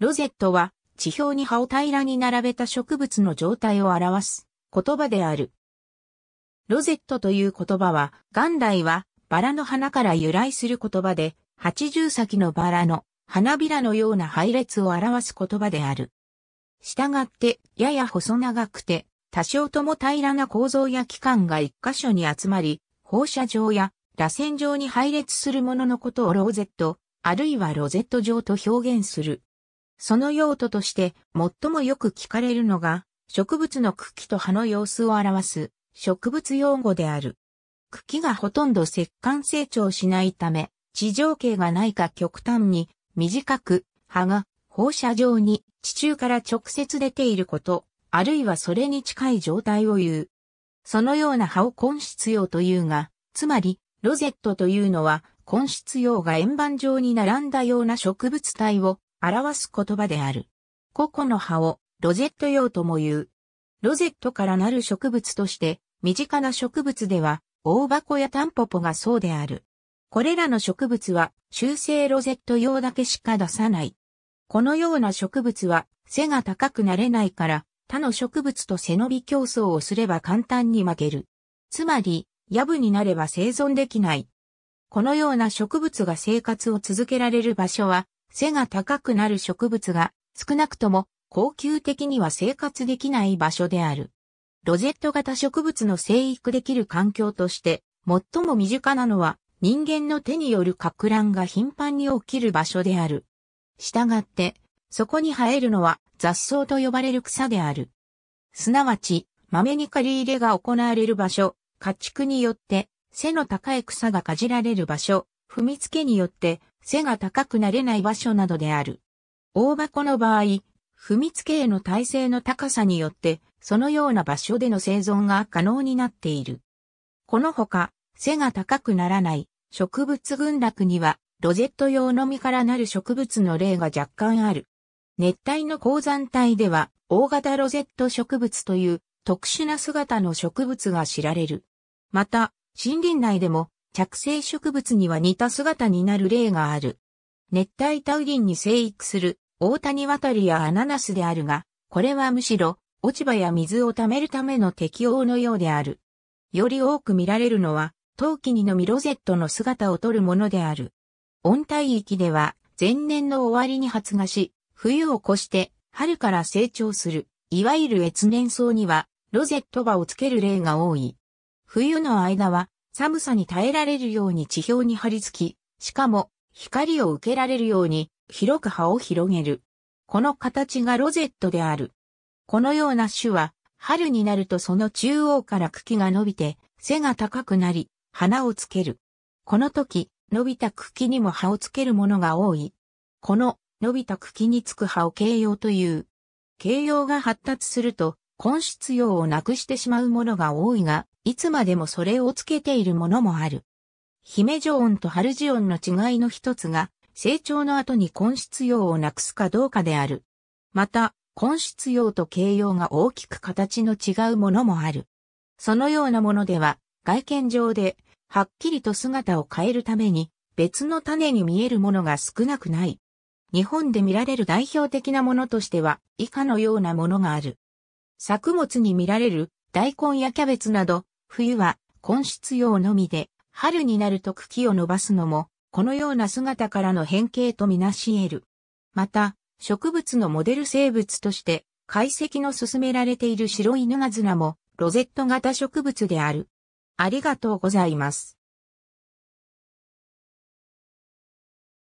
ロゼットは地表に葉を平らに並べた植物の状態を表す言葉である。ロゼットという言葉は元来はバラの花から由来する言葉で80先のバラの花びらのような配列を表す言葉である。従ってやや細長くて多少とも平らな構造や器官が一箇所に集まり放射状や螺旋状に配列するもののことをローゼット、あるいはロゼット状と表現する。その用途として最もよく聞かれるのが、植物の茎と葉の様子を表す植物用語である。茎がほとんど石管成長しないため、地上形がないか極端に短く、葉が放射状に地中から直接出ていること、あるいはそれに近い状態を言う。そのような葉を根質葉というが、つまり、ロゼットというのは、根質葉が円盤状に並んだような植物体を表す言葉である。個々の葉をロゼット用とも言う。ロゼットからなる植物として、身近な植物では、大箱やタンポポがそうである。これらの植物は、修正ロゼット用だけしか出さない。このような植物は、背が高くなれないから、他の植物と背伸び競争をすれば簡単に負ける。つまり、ヤブになれば生存できない。このような植物が生活を続けられる場所は、背が高くなる植物が少なくとも高級的には生活できない場所である。ロゼット型植物の生育できる環境として最も身近なのは人間の手による格乱が頻繁に起きる場所である。したがって、そこに生えるのは雑草と呼ばれる草である。すなわち、豆に借り入れが行われる場所、家畜によって背の高い草がかじられる場所、踏みつけによって背が高くなれない場所などである。大箱の場合、踏み付けへの耐性の高さによって、そのような場所での生存が可能になっている。このほか、背が高くならない植物群落には、ロゼット用の実からなる植物の例が若干ある。熱帯の鉱山帯では、大型ロゼット植物という特殊な姿の植物が知られる。また、森林内でも着生植物には似た姿になる例がある。熱帯タウリンに生育する大谷渡りやアナナスであるが、これはむしろ落ち葉や水を貯めるための適応のようである。より多く見られるのは、陶器にのみロゼットの姿をとるものである。温帯域では、前年の終わりに発芽し、冬を越して春から成長する、いわゆる越年草には、ロゼット葉をつける例が多い。冬の間は、寒さに耐えられるように地表に張り付き、しかも光を受けられるように広く葉を広げる。この形がロゼットである。このような種は春になるとその中央から茎が伸びて背が高くなり花をつける。この時伸びた茎にも葉をつけるものが多い。この伸びた茎につく葉を形葉という。形葉が発達すると根質葉をなくしてしまうものが多いが、いつまでもそれをつけているものもある。姫女音と春ジオンの違いの一つが、成長の後に根質用をなくすかどうかである。また、根質用と形容が大きく形の違うものもある。そのようなものでは、外見上で、はっきりと姿を変えるために、別の種に見えるものが少なくない。日本で見られる代表的なものとしては、以下のようなものがある。作物に見られる、大根やキャベツなど、冬は根室用のみで、春になると茎を伸ばすのも、このような姿からの変形とみなし得る。また、植物のモデル生物として、解析の進められている白犬ガズナも、ロゼット型植物である。ありがとうございます。